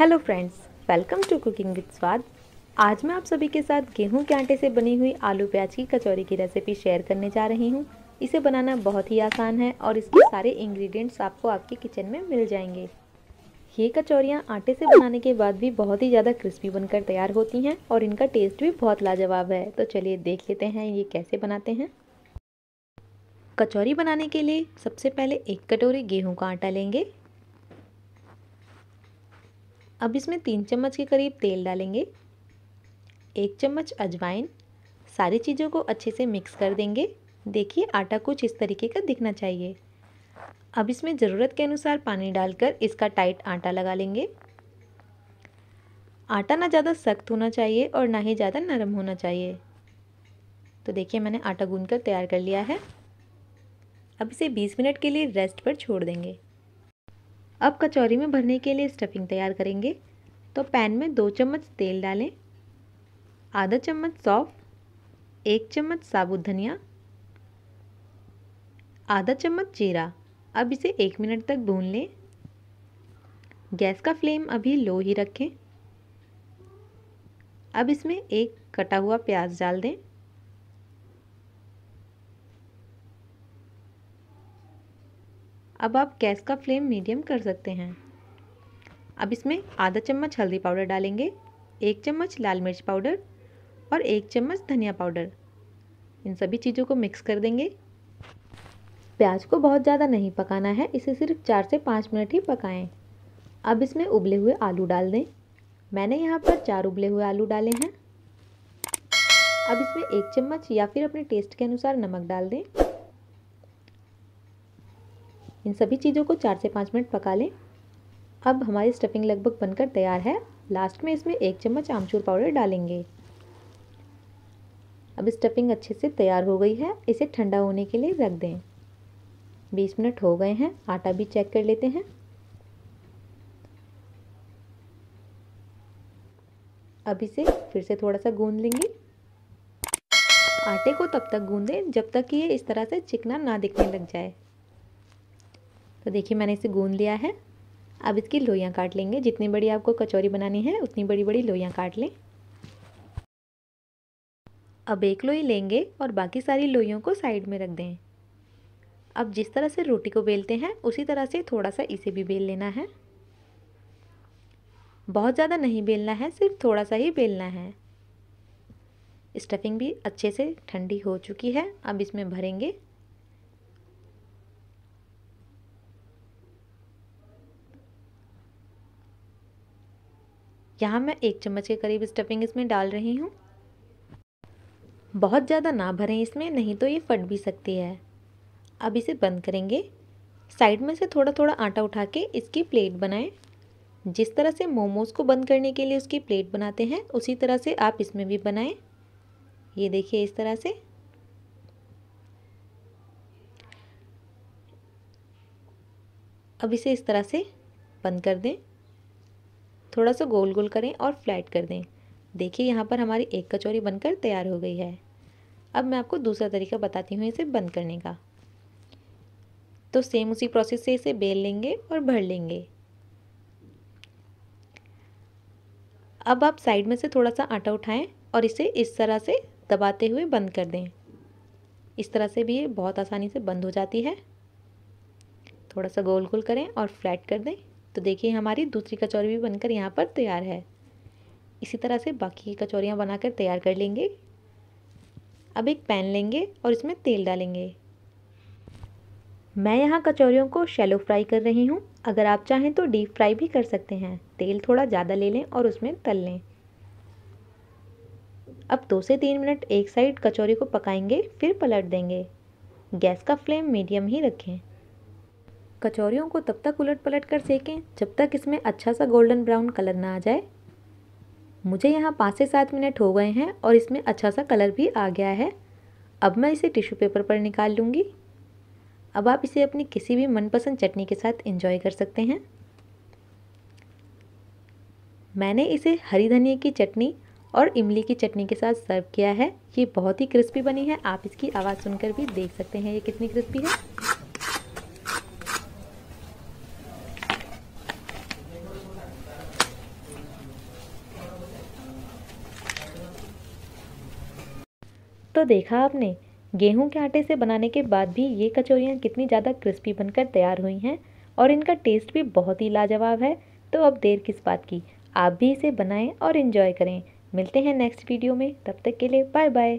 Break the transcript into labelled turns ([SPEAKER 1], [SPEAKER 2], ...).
[SPEAKER 1] Hello friends welcome to cooking with Swad आज मैं आप सभी के साथ गेहूं के आटे से बनी हुई आलू प्याज की कचौरी की रेसिपी शेयर करने जा रही हूं इसे बनाना बहुत ही आसान है और इसके सारे इंग्रेडिएंट्स आपको आपके किचन में मिल जाएंगे ये कचौरियाँ आटे से बनाने के बाद भी बहुत ही ज़्यादा क्रिस्पी बनकर तैयार होती हैं और इनका टेस्ट भी बहुत लाजवाब है तो चलिए देख लेते हैं ये कैसे बनाते हैं कचौरी बनाने के लिए सबसे पहले एक कटोरी गेहूं का आटा लेंगे अब इसमें तीन चम्मच के करीब तेल डालेंगे एक चम्मच अजवाइन सारी चीज़ों को अच्छे से मिक्स कर देंगे देखिए आटा कुछ इस तरीके का दिखना चाहिए अब इसमें ज़रूरत के अनुसार पानी डालकर इसका टाइट आटा लगा लेंगे आटा ना ज़्यादा सख्त होना चाहिए और ना ही ज़्यादा नरम होना चाहिए तो देखिए मैंने आटा गूंद कर तैयार कर लिया है अब इसे 20 मिनट के लिए रेस्ट पर छोड़ देंगे अब कचौरी में भरने के लिए स्टफिंग तैयार करेंगे तो पैन में दो चम्मच तेल डालें आधा चम्मच सौंफ एक चम्मच साबुत धनिया आधा चम्मच जीरा अब इसे एक मिनट तक भून लें गैस का फ्लेम अभी लो ही रखें अब इसमें एक कटा हुआ प्याज डाल दें अब आप गैस का फ्लेम मीडियम कर सकते हैं अब इसमें आधा चम्मच हल्दी पाउडर डालेंगे एक चम्मच लाल मिर्च पाउडर और एक चम्मच धनिया पाउडर इन सभी चीज़ों को मिक्स कर देंगे प्याज को बहुत ज़्यादा नहीं पकाना है इसे सिर्फ चार से पाँच मिनट ही पकाएं। अब इसमें उबले हुए आलू डाल दें मैंने यहाँ पर चार उबले हुए आलू डाले हैं अब इसमें एक चम्मच या फिर अपने टेस्ट के अनुसार नमक डाल दें इन सभी चीज़ों को चार से पाँच मिनट पका लें अब हमारी स्टफिंग लगभग बनकर तैयार है लास्ट में इसमें एक चम्मच आमचूर पाउडर डालेंगे अब स्टफिंग अच्छे से तैयार हो गई है इसे ठंडा होने के लिए रख दें बीस मिनट हो गए हैं आटा भी चेक कर लेते हैं अब इसे फिर से थोड़ा सा गूंद लेंगे आटे को तब तक गूंदें जब तक कि ये इस तरह से चिकना ना दिखने लग जाए तो देखिए मैंने इसे गूंद लिया है अब इसकी लोइयाँ काट लेंगे जितनी बड़ी आपको कचौरी बनानी है उतनी बड़ी बड़ी लोइयाँ काट लें अब एक लोई लेंगे और बाकी सारी लोइयों को साइड में रख दें अब जिस तरह से रोटी को बेलते हैं उसी तरह से थोड़ा सा इसे भी बेल लेना है बहुत ज़्यादा नहीं बेलना है सिर्फ थोड़ा सा ही बेलना है स्टफिंग भी अच्छे से ठंडी हो चुकी है अब इसमें भरेंगे यहाँ मैं एक चम्मच के करीब स्टफिंग इसमें डाल रही हूँ बहुत ज़्यादा ना भरें इसमें नहीं तो ये फट भी सकती है अब इसे बंद करेंगे साइड में से थोड़ा थोड़ा आटा उठा के इसकी प्लेट बनाएं जिस तरह से मोमोज़ को बंद करने के लिए उसकी प्लेट बनाते हैं उसी तरह से आप इसमें भी बनाएं ये देखिए इस तरह से अब इसे इस तरह से बंद कर दें थोड़ा सा गोल गोल करें और फ्लैट कर दें देखिए यहाँ पर हमारी एक कचौरी बनकर तैयार हो गई है अब मैं आपको दूसरा तरीका बताती हूँ इसे बंद करने का तो सेम उसी प्रोसेस से इसे बेल लेंगे और भर लेंगे अब आप साइड में से थोड़ा सा आटा उठाएं और इसे इस तरह से दबाते हुए बंद कर दें इस तरह से भी ये बहुत आसानी से बंद हो जाती है थोड़ा सा गोल गोल करें और फ्लैट कर दें तो देखिए हमारी दूसरी कचौरी भी बनकर यहाँ पर तैयार है इसी तरह से बाकी कचौरियाँ बनाकर तैयार कर लेंगे अब एक पैन लेंगे और इसमें तेल डालेंगे मैं यहाँ कचौरियों को शैलो फ्राई कर रही हूँ अगर आप चाहें तो डीप फ्राई भी कर सकते हैं तेल थोड़ा ज़्यादा ले लें और उसमें तल लें अब दो से तीन मिनट एक साइड कचौरी को पकाएंगे फिर पलट देंगे गैस का फ्लेम मीडियम ही रखें कचौरियों को तब तक उलट पलट कर सेकें जब तक इसमें अच्छा सा गोल्डन ब्राउन कलर ना आ जाए मुझे यहाँ पाँच से सात मिनट हो गए हैं और इसमें अच्छा सा कलर भी आ गया है अब मैं इसे टिश्यू पेपर पर निकाल लूँगी अब आप इसे अपनी किसी भी मनपसंद चटनी के साथ इंजॉय कर सकते हैं मैंने इसे हरी धनिया की चटनी और इमली की चटनी के साथ सर्व किया है ये बहुत ही क्रिस्पी बनी है आप इसकी आवाज़ सुनकर भी देख सकते हैं ये कितनी क्रिस्पी है तो देखा आपने गेहूं के आटे से बनाने के बाद भी ये कचौरियाँ कितनी ज़्यादा क्रिस्पी बनकर तैयार हुई हैं और इनका टेस्ट भी बहुत ही लाजवाब है तो अब देर किस बात की आप भी इसे बनाएं और इन्जॉय करें मिलते हैं नेक्स्ट वीडियो में तब तक के लिए बाय बाय